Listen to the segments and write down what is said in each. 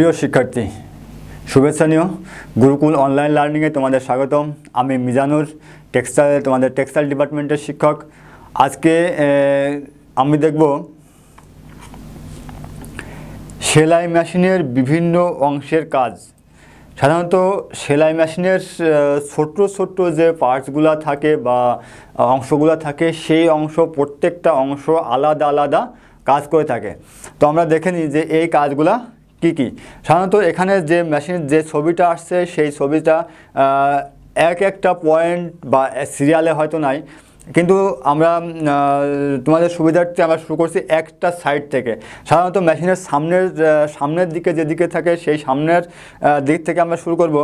প্রিয় শিক্ষার্থী শুভেচ্ছা গুরুকুল অনলাইন লার্নিংয়ে তোমাদের স্বাগতম আমি মিজানুর টেক্সটাইল তোমাদের টেক্সটাইল ডিপার্টমেন্টের শিক্ষক আজকে আমি দেখব সেলাই মেশিনের বিভিন্ন অংশের কাজ সাধারণত সেলাই মেশিনের ছোট্ট ছোট্ট যে পার্টসগুলো থাকে বা অংশগুলো থাকে সেই অংশ প্রত্যেকটা অংশ আলাদা আলাদা কাজ করে থাকে তো আমরা দেখে নিই যে এই কাজগুলা কী কী সাধারণত এখানে যে মেশিনের যে ছবিটা আসছে সেই ছবিটা এক একটা পয়েন্ট বা সিরিয়ালে হয়তো নাই কিন্তু আমরা তোমাদের সুবিধার্থে আমরা শুরু করছি একটা সাইড থেকে সাধারণত মেশিনের সামনের সামনের দিকে যেদিকে থাকে সেই সামনের দিক থেকে আমরা শুরু করব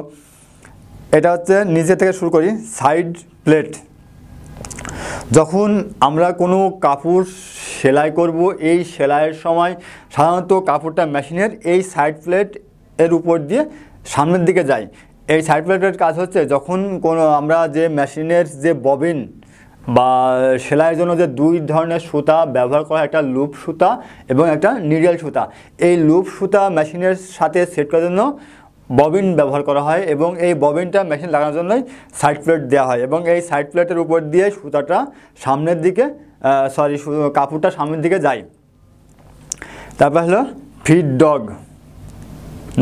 এটা হচ্ছে নিজে থেকে শুরু করি সাইড প্লেট যখন আমরা কোনো কাপড় সেলাই করব এই সেলাইয়ের সময় সাধারণত কাপড়টা মেশিনের এই সাইড প্লেট এর উপর দিয়ে সামনের দিকে যায় এই সাইড প্লেটের কাজ হচ্ছে যখন কোনো আমরা যে মেশিনের যে ববিন বা সেলাইয়ের জন্য যে দুই ধরনের সুতা ব্যবহার করা একটা লুপ সুতা এবং একটা নিরিয়াল সুতা এই লুপ সুতা মেশিনের সাথে সেট করার জন্য ববিন ব্যবহার করা হয় এবং এই ববিনটা মেশিন লাগানোর জন্যই সাইড প্লেট দেওয়া হয় এবং এই সাইড প্লেটের উপর দিয়ে সুতাটা সামনের দিকে সরি কাপড়টা সামনের দিকে যায় তারপর হলো ফিড ডগ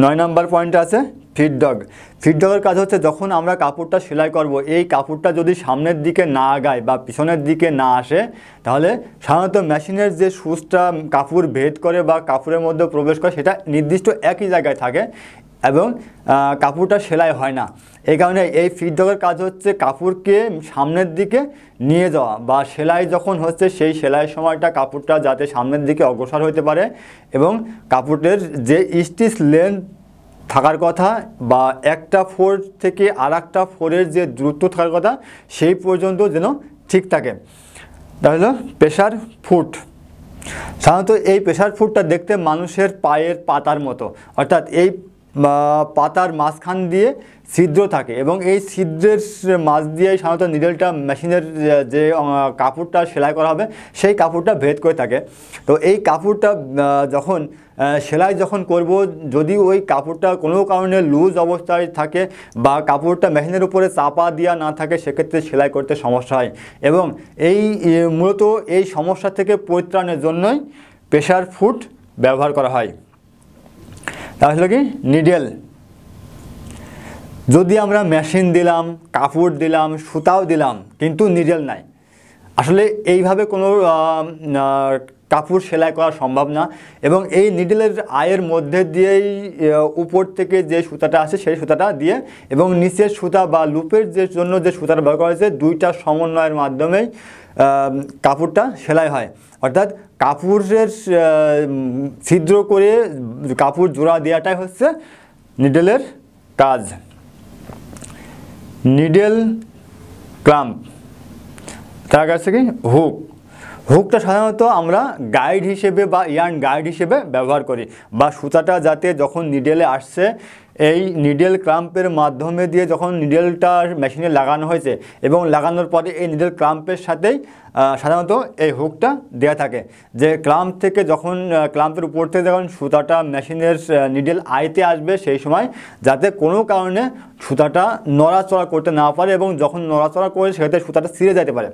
নয় নাম্বার পয়েন্ট আছে ফিড ডগ ফিড ডগের কাজ হচ্ছে যখন আমরা কাপড়টা সেলাই করব এই কাপড়টা যদি সামনের দিকে না আগায় বা পিছনের দিকে না আসে তাহলে সাধারণত মেশিনের যে সুচটা কাপড় ভেদ করে বা কাপড়ের মধ্যে প্রবেশ করে সেটা নির্দিষ্ট একই জায়গায় থাকে এবং কাপড়টা সেলাই হয় না এই কারণে এই ফিডবকের কাজ হচ্ছে কাপড়কে সামনের দিকে নিয়ে যাওয়া বা সেলাই যখন হচ্ছে সেই সেলাইয়ের সময়টা কাপড়টা যাতে সামনের দিকে অগ্রসর হতে পারে এবং কাপড়ের যে স্টিচ লেন্থ থাকার কথা বা একটা ফোর থেকে আর একটা ফোরের যে দূরত্ব থাকার কথা সেই পর্যন্ত যেন ঠিক থাকে তা হলো প্রেশার ফুট সাধারণত এই প্রেশার ফুটটা দেখতে মানুষের পায়ের পাতার মতো অর্থাৎ এই পাতার মাঝখান দিয়ে ছিদ্র থাকে এবং এই ছিদ্রের মাছ দিয়ে সাধারণত নিডেলটা মেশিনের যে কাপড়টা সেলাই করা হবে সেই কাপড়টা ভেদ করে থাকে তো এই কাপড়টা যখন সেলাই যখন করব যদি ওই কাপড়টা কোনো কারণে লুজ অবস্থায় থাকে বা কাপড়টা মেশিনের উপরে চাপা দেওয়া না থাকে সেক্ষেত্রে সেলাই করতে সমস্যা হয় এবং এই মূলত এই সমস্যা থেকে পরিত্রাণের জন্যই প্রেশার ফুট ব্যবহার করা হয় তা হলো কি নিডেল যদি আমরা মেশিন দিলাম কাপড় দিলাম সুতাও দিলাম কিন্তু নিডেল নাই আসলে এইভাবে কোনো কাপড় সেলাই করা সম্ভব না এবং এই নিডেলের আয়ের মধ্যে দিয়েই উপর থেকে যে সুতাটা আছে সেই সুতাটা দিয়ে এবং নিচের সুতা বা লুপের যে জন্য যে সুতাটা ব্যবহার করা হয়েছে দুইটা সমন্বয়ের মাধ্যমেই কাপড়টা সেলাই হয় অর্থাৎ কাপড়ের ছিদ্র করে কাপড় জোড়া দেওয়াটাই হচ্ছে নিডেলের কাজ নিডেল ক্লাম্প তার কাছে কি হুক হুকটা সাধারণত আমরা গাইড হিসেবে বা ইয়ার্ন গাইড হিসেবে ব্যবহার করি বা সুতাটা যাতে যখন নিডেলে আসছে এই নিডেল ক্রাম্পের মাধ্যমে দিয়ে যখন নিডেলটা মেশিনে লাগানো হয়েছে এবং লাগানোর পরে এই নিডেল ক্রাম্পের সাথেই সাধারণত এই হুকটা দেওয়া থাকে যে ক্লাম্প থেকে যখন ক্লাম্পের উপর থেকে যখন সুতাটা মেশিনের নিডেল আইতে আসবে সেই সময় যাতে কোনো কারণে সুতাটা নড়াচড়া করতে না পারে এবং যখন নড়াচড়া করে সেটাতে সুতাটা ছিঁড়ে যেতে পারে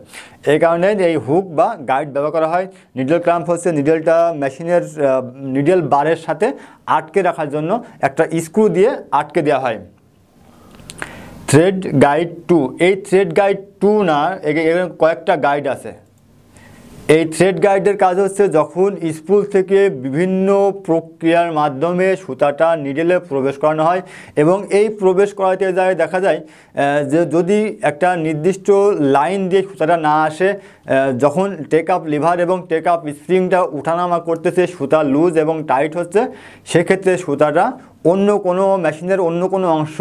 এই কারণে এই হুক বা গাইড ব্যবহার করা হয় নিডেল ক্রাম্প হচ্ছে নিডেলটা মেশিনের নিডেল বারের সাথে আটকে রাখার জন্য একটা স্ক্রু দিয়ে দিয়ে আটকে দেওয়া হয় থ্রেড গাইড টু এই থ্রেড গাইড টু না কয়েকটা গাইড আছে এই থ্রেড গাইডের কাজ হচ্ছে যখন স্পুল থেকে বিভিন্ন প্রক্রিয়ার মাধ্যমে সুতাটা নিডেলে প্রবেশ করানো হয় এবং এই প্রবেশ করাতে যায় দেখা যায় যে যদি একটা নির্দিষ্ট লাইন দিয়ে সুতাটা না আসে যখন টেক আপ লিভার এবং টেক আপ স্প্রিংটা উঠানামা করতেছে সুতা লুজ এবং টাইট হচ্ছে সেক্ষেত্রে সুতাটা অন্য কোনো মেশিনের অন্য কোনো অংশ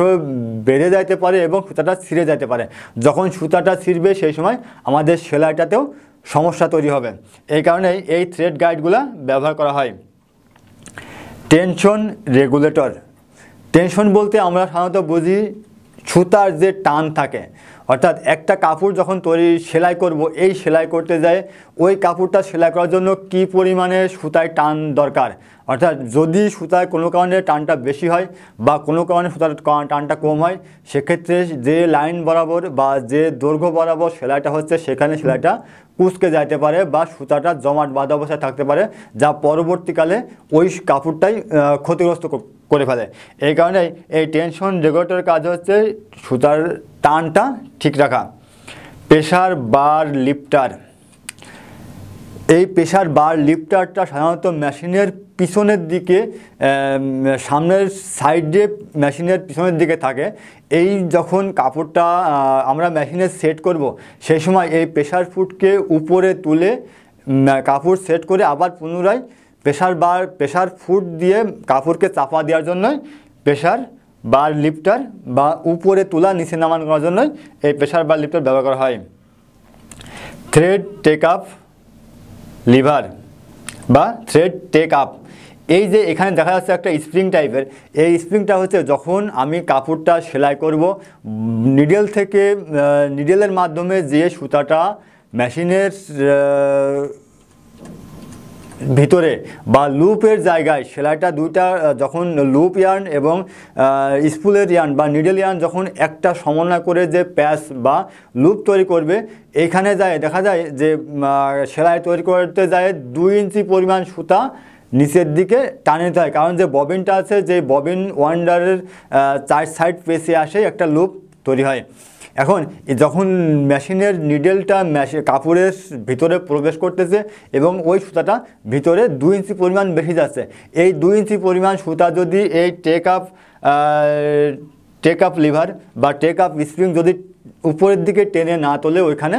বেড়ে যাইতে পারে এবং সুতাটা ছিঁড়ে যাইতে পারে যখন সুতাটা ছিঁড়বে সেই সময় আমাদের সেলাইটাতেও সমস্যা তৈরি হবে এই কারণেই এই থ্রেড গাইডগুলো ব্যবহার করা হয় টেনশন রেগুলেটর টেনশন বলতে আমরা সাধারণত বুঝি সুতার যে টান থাকে অর্থাৎ একটা কাপড় যখন তৈরি সেলাই করব এই সেলাই করতে যায় ওই কাপড়টা সেলাই করার জন্য কি পরিমাণে সুতায় টান দরকার অর্থাৎ যদি সুতায় কোনো কারণে টানটা বেশি হয় বা কোনো কারণে সুতার টানটা কম হয় সেক্ষেত্রে যে লাইন বরাবর বা যে দৈর্ঘ্য বরাবর সেলাইটা হচ্ছে সেখানে সেলাইটা কুচকে যাইতে পারে বা সুতাটা জমাট বাঁধা অবস্থায় থাকতে পারে যা পরবর্তীকালে ওই কাপড়টাই ক্ষতিগ্রস্ত করে ফেলে এই কারণে এই টেনশন রেগুলেটরের কাজ হচ্ছে সুতার টানটা ঠিক রাখা প্রেশার বার লিফটার এই প্রেশার বার লিফটারটা সাধারণত মেশিনের পিছনের দিকে সামনের সাইডে মেশিনের পিছনের দিকে থাকে এই যখন কাপড়টা আমরা মেশিনে সেট করব সেই সময় এই প্রেশার ফুটকে উপরে তুলে কাপড় সেট করে আবার পুনরায় প্রেশার বার প্রেশার ফুট দিয়ে কাপড়কে চাপা দেওয়ার জন্যই প্রেশার বার লিফটার বা উপরে তোলা নিচে নামান করার জন্যই এই প্রেশার বার লিফটার ব্যবহার করা হয় থ্রেড টেক আপ লিভার বা থ্রেড টেক আপ এই যে এখানে দেখা যাচ্ছে একটা স্প্রিং টাইপের এই স্প্রিংটা হচ্ছে যখন আমি কাপড়টা সেলাই করব নিডেল থেকে নিডেলের মাধ্যমে যে সুতাটা মেশিনের ভিতরে বা লুপের জায়গায় সেলাইটা দুইটা যখন লুপ ইয়ার্ন এবং স্পুলের ইয়ার্ন বা নিডেল ইয়ার্ন যখন একটা সমন্বয় করে যে প্যাচ বা লুপ তৈরি করবে এখানে যায় দেখা যায় যে সেলাই তৈরি করতে যায় দুই ইঞ্চি পরিমাণ সুতা নিচের দিকে টানে হয় কারণ যে ববিনটা আছে যে ববিন ওয়ান্ডারের চার সাইড পেসে আসে একটা লুপ তৈরি হয় এখন যখন মেশিনের নিডেলটা কাপড়ের ভিতরে প্রবেশ করতেছে এবং ওই সুতাটা ভিতরে দু ইঞ্চি পরিমাণ বেশি যাচ্ছে এই দু ইঞ্চি পরিমাণ সুতা যদি এই take up take up lever বা টেক আপ স্প্রিং যদি উপরের দিকে টেনে না তোলে ওইখানে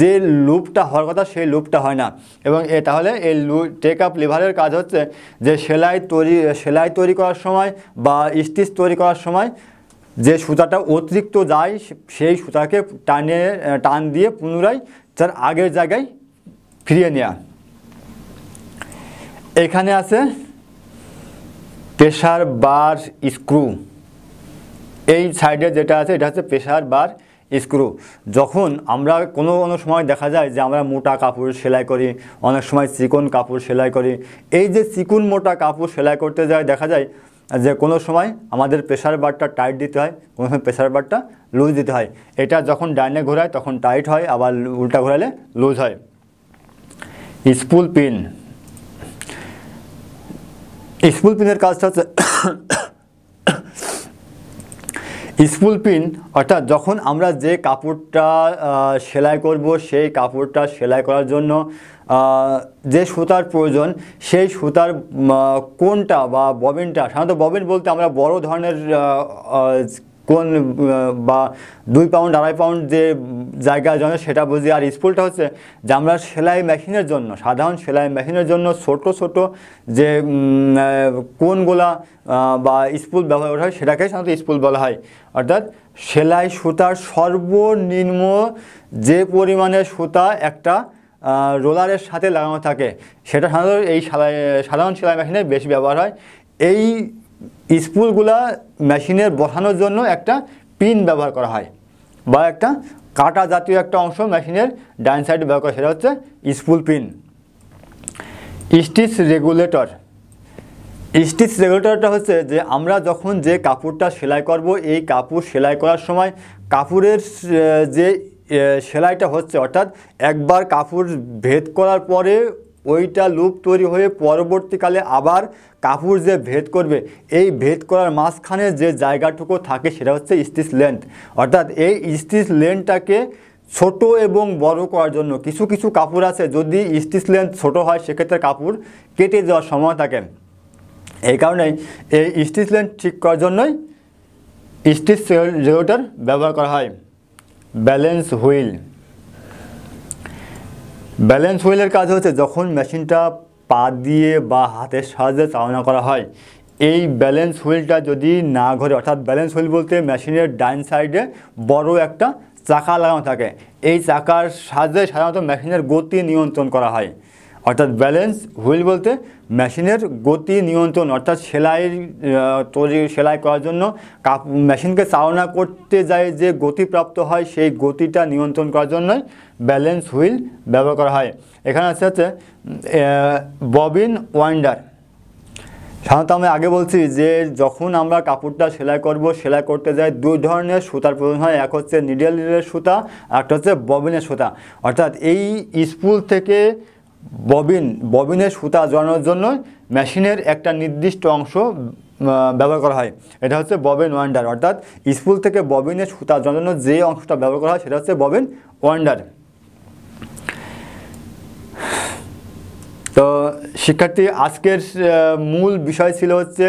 যে লুপটা হওয়ার কথা সেই লুপটা হয় না এবং এ তাহলে এই লু টেক আপ লিভারের কাজ হচ্ছে যে সেলাই তৈরি সেলাই তৈরি করার সময় বা স্টিচ তৈরি করার সময় যে সুতাটা অতিরিক্ত যায় সেই সুতাকে টানে টান দিয়ে পুনরায় তার আগের জায়গায় ফিরিয়ে নেওয়া এখানে আছে প্রেশার বার স্ক্রু এই সাইডে যেটা আছে এটা হচ্ছে প্রেশার বার স্ক্রু যখন আমরা কোনো কোনো সময় দেখা যায় যে আমরা মোটা কাপড় সেলাই করি অনেক সময় চিকন কাপড় সেলাই করি এই যে চিকন মোটা কাপড় সেলাই করতে যায় দেখা যায় যে কোনো সময় আমাদের প্রেশার বারটা টাইট দিতে হয় কোনো সময় প্রেশার বারটা লুজ দিতে হয় এটা যখন ডাইনে ঘোরায় তখন টাইট হয় আবার উল্টা ঘোরালে লুজ হয় স্পুল পিন স্পুল পিনের কাজটা হচ্ছে স্কুল পিন অর্থাৎ যখন আমরা যে কাপড়টা সেলাই করব সেই কাপড়টা সেলাই করার জন্য যে সুতার প্রয়োজন সেই সুতার কোনটা বা ববিনটা সাধারণত ববিন বলতে আমরা বড় ধরনের কোন বা দুই পাউন্ড আড়াই পাউন্ড যে জায়গা জন্য সেটা বুঝি আর স্পুলটা হচ্ছে যে আমরা সেলাই মেশিনের জন্য সাধারণ সেলাই মেশিনের জন্য ছোট ছোট যে কোনগুলা বা স্পুল ব্যবহার করা হয় সেটাকে সাধারণত স্পুল বলা হয় অর্থাৎ সেলাই সুতার সর্বনিম্ন যে পরিমাণে সুতা একটা রোলারের সাথে লাগানো থাকে সেটা সাধারণত এই সাধারণ সেলাই মেশিনে বেশি ব্যবহার হয় এই স্পুলগুলা মেশিনের বসানোর জন্য একটা পিন ব্যবহার করা হয় বা একটা কাটা জাতীয় একটা অংশ মেশিনের ডাইন সাইডে ব্যবহার করা সেটা হচ্ছে spool pin stitch regulator stitch রেগুলেটরটা হচ্ছে যে আমরা যখন যে কাপড়টা সেলাই করব এই কাপড় সেলাই করার সময় কাপড়ের যে সেলাইটা হচ্ছে অর্থাৎ একবার কাপড় ভেদ করার পরে ওইটা লুপ তৈরি হয়ে পরবর্তীকালে আবার কাপড় যে ভেদ করবে এই ভেদ করার মাঝখানে যে জায়গাটুকু থাকে সেটা হচ্ছে স্টিচ লেন্থ অর্থাৎ এই স্টিচ লেন্থটাকে ছোট এবং বড় করার জন্য কিছু কিছু কাপড় আছে যদি স্টিচ লেন্থ ছোটো হয় সেক্ষেত্রে কাপড় কেটে যাওয়ার সময় থাকে এই কারণেই এই স্টিচ লেন্থ ঠিক করার জন্যই স্টিচ রেগুলেটার ব্যবহার করা হয় ব্যালেন্স হুইল ব্যালেন্স হুইলের কাজ হচ্ছে যখন মেশিনটা পা দিয়ে বা হাতের সাহায্যে চালনা করা হয় এই ব্যালেন্স হুইলটা যদি না ঘরে অর্থাৎ ব্যালেন্স হুইল বলতে মেশিনের ডাইন সাইডে বড় একটা চাকা লাগানো থাকে এই চাকার সাহায্যে সাধারণত মেশিনের গতি নিয়ন্ত্রণ করা হয় অর্থাৎ ব্যালেন্স হুইল বলতে মেশিনের গতি নিয়ন্ত্রণ অর্থাৎ সেলাই তৈরি সেলাই করার জন্য কাপ মেশিনকে চালনা করতে যায় যে গতি প্রাপ্ত হয় সেই গতিটা নিয়ন্ত্রণ করার জন্য ব্যালেন্স হুইল ব্যবহার করা হয় এখানে আছে হচ্ছে ববিন ওয়াইন্ডার সাধারণত আমি আগে বলছি যে যখন আমরা কাপড়টা সেলাই করব সেলাই করতে যাই দুই ধরনের সুতার প্রয়োজন হয় এক হচ্ছে নিডেলের সুতা একটা হচ্ছে ববিনের সুতা অর্থাৎ এই স্কুল থেকে ববিন ববিনের সুতা জড়ানোর জন্য মেশিনের একটা নির্দিষ্ট অংশ ব্যবহার করা হয় এটা হচ্ছে ববিন ওয়ান্ডার অর্থাৎ স্কুল থেকে ববিনের সুতা জড়ানোর যে অংশটা ব্যবহার করা হয় সেটা হচ্ছে ববিন ওয়ান্ডার তো শিক্ষার্থী আজকের মূল বিষয় ছিল হচ্ছে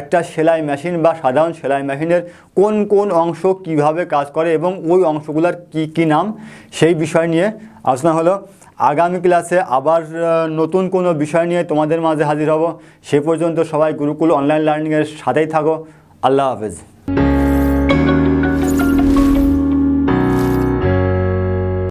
একটা সেলাই মেশিন বা সাধারণ সেলাই মেশিনের কোন কোন অংশ কিভাবে কাজ করে এবং ওই অংশগুলোর কি কি নাম সেই বিষয় নিয়ে আলোচনা হলো আগামী ক্লাসে আবার নতুন কোনো বিষয় নিয়ে তোমাদের মাঝে হাজির হব সে পর্যন্ত সবাই গুরুকুল অনলাইন লার্নিংয়ের সাথেই থাকো আল্লাহ হাফেজ